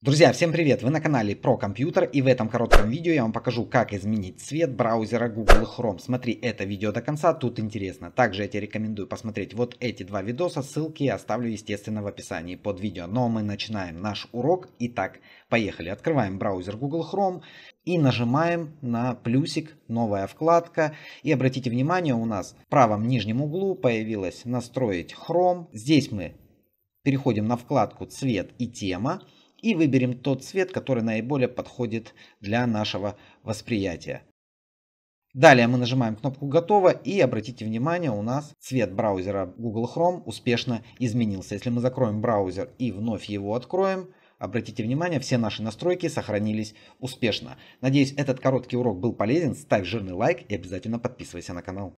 Друзья, всем привет! Вы на канале про компьютер и в этом коротком видео я вам покажу, как изменить цвет браузера Google Chrome. Смотри это видео до конца, тут интересно. Также я тебе рекомендую посмотреть вот эти два видоса, ссылки я оставлю естественно в описании под видео. Но ну, а мы начинаем наш урок. Итак, поехали. Открываем браузер Google Chrome и нажимаем на плюсик, новая вкладка. И обратите внимание, у нас в правом нижнем углу появилось настроить Chrome. Здесь мы переходим на вкладку цвет и тема и выберем тот цвет, который наиболее подходит для нашего восприятия. Далее мы нажимаем кнопку «Готово» и обратите внимание, у нас цвет браузера Google Chrome успешно изменился. Если мы закроем браузер и вновь его откроем, обратите внимание, все наши настройки сохранились успешно. Надеюсь, этот короткий урок был полезен. Ставь жирный лайк и обязательно подписывайся на канал.